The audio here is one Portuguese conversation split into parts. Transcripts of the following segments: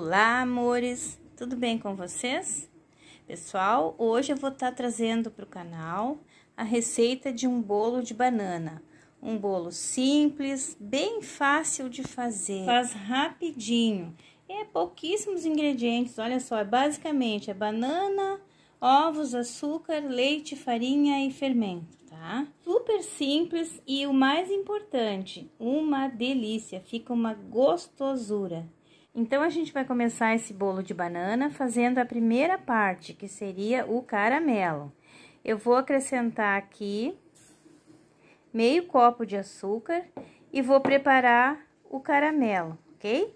Olá, amores! Tudo bem com vocês? Pessoal, hoje eu vou estar tá trazendo para o canal a receita de um bolo de banana. Um bolo simples, bem fácil de fazer, faz rapidinho. É pouquíssimos ingredientes, olha só, é basicamente é banana, ovos, açúcar, leite, farinha e fermento, tá? Super simples e o mais importante, uma delícia, fica uma gostosura. Então, a gente vai começar esse bolo de banana fazendo a primeira parte, que seria o caramelo. Eu vou acrescentar aqui meio copo de açúcar e vou preparar o caramelo, ok?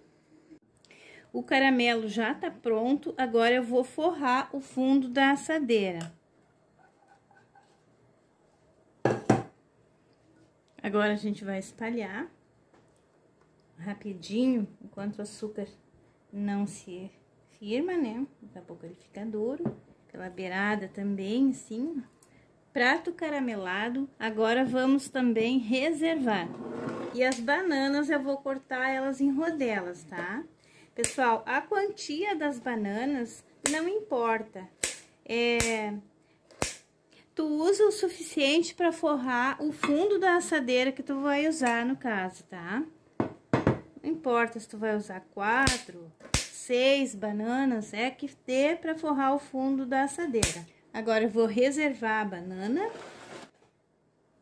O caramelo já tá pronto, agora eu vou forrar o fundo da assadeira. Agora a gente vai espalhar rapidinho, enquanto o açúcar não se firma, né? Daqui a pouco ele fica duro. Pela beirada também, assim. Prato caramelado. Agora vamos também reservar. E as bananas eu vou cortar elas em rodelas, tá? Pessoal, a quantia das bananas não importa. É... Tu usa o suficiente para forrar o fundo da assadeira que tu vai usar no caso, tá? Não importa se tu vai usar quatro, seis bananas, é que dê para forrar o fundo da assadeira. Agora eu vou reservar a banana.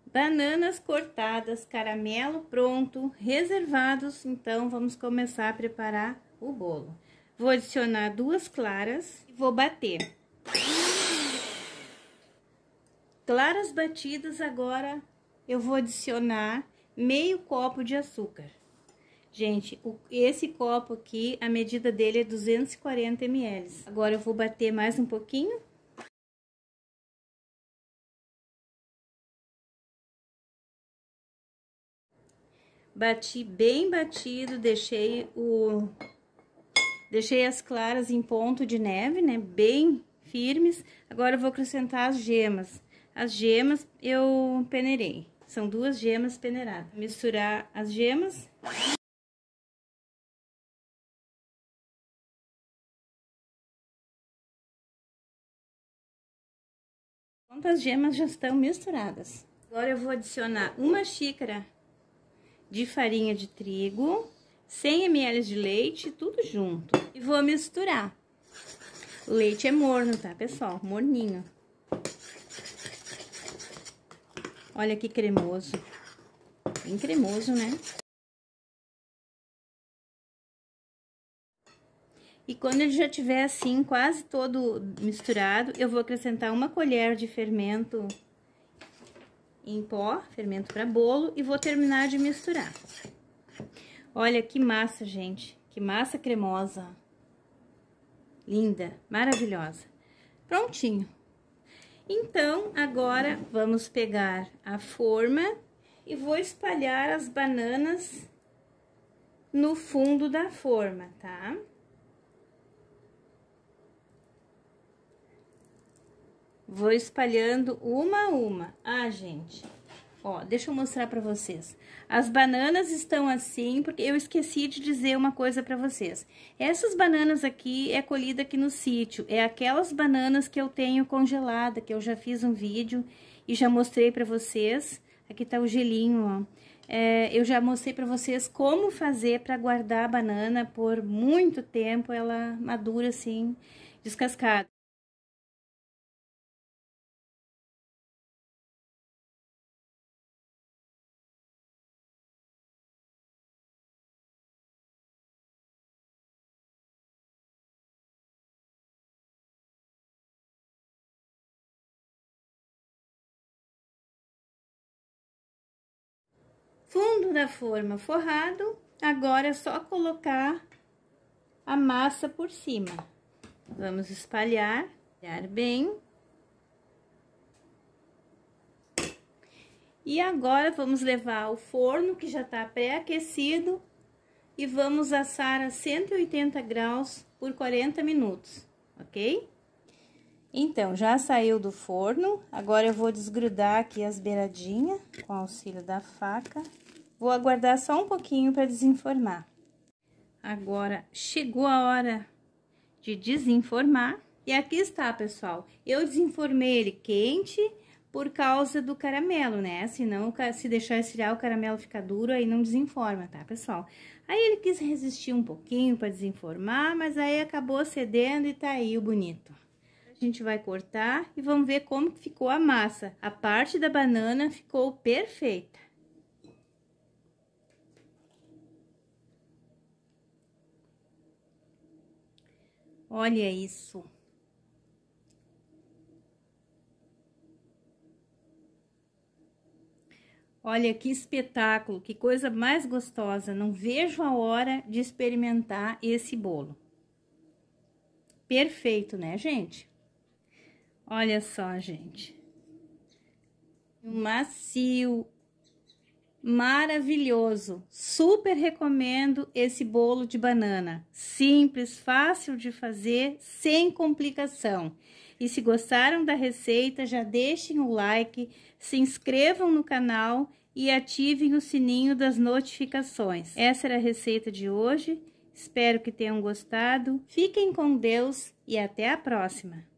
Bananas cortadas, caramelo pronto, reservados. Então, vamos começar a preparar o bolo. Vou adicionar duas claras e vou bater. Claras batidas, agora eu vou adicionar meio copo de açúcar. Gente, o, esse copo aqui, a medida dele é 240 ml. Agora eu vou bater mais um pouquinho. Bati bem batido, deixei o... Deixei as claras em ponto de neve, né? Bem firmes. Agora eu vou acrescentar as gemas. As gemas eu peneirei. São duas gemas peneiradas. Misturar as gemas. as gemas já estão misturadas. Agora eu vou adicionar uma xícara de farinha de trigo, 100 ml de leite, tudo junto. E vou misturar. O leite é morno, tá, pessoal? Morninho. Olha que cremoso. Bem cremoso, né? E quando ele já tiver assim, quase todo misturado, eu vou acrescentar uma colher de fermento em pó, fermento para bolo, e vou terminar de misturar. Olha que massa, gente. Que massa cremosa. Linda, maravilhosa. Prontinho. Então, agora vamos pegar a forma e vou espalhar as bananas no fundo da forma, tá? Tá? Vou espalhando uma a uma. Ah, gente, ó, deixa eu mostrar pra vocês. As bananas estão assim, porque eu esqueci de dizer uma coisa pra vocês. Essas bananas aqui é colhida aqui no sítio. É aquelas bananas que eu tenho congelada, que eu já fiz um vídeo e já mostrei pra vocês. Aqui tá o gelinho, ó. É, eu já mostrei pra vocês como fazer pra guardar a banana por muito tempo, ela madura assim, descascada. Fundo da forma forrado, agora é só colocar a massa por cima. Vamos espalhar, espalhar bem. E agora, vamos levar ao forno, que já está pré-aquecido, e vamos assar a 180 graus por 40 minutos, ok? Então, já saiu do forno, agora eu vou desgrudar aqui as beiradinhas com auxílio da faca. Vou aguardar só um pouquinho para desenformar. Agora, chegou a hora de desenformar. E aqui está, pessoal. Eu desenformei ele quente por causa do caramelo, né? Senão, se deixar esfriar, o caramelo fica duro, aí não desenforma, tá, pessoal? Aí ele quis resistir um pouquinho para desenformar, mas aí acabou cedendo e tá aí o bonito. A gente vai cortar e vamos ver como ficou a massa. A parte da banana ficou perfeita. Olha isso. Olha que espetáculo, que coisa mais gostosa. Não vejo a hora de experimentar esse bolo. Perfeito, né, gente? Olha só, gente. Um macio, maravilhoso. Super recomendo esse bolo de banana. Simples, fácil de fazer, sem complicação. E se gostaram da receita, já deixem o like, se inscrevam no canal e ativem o sininho das notificações. Essa era a receita de hoje. Espero que tenham gostado. Fiquem com Deus e até a próxima!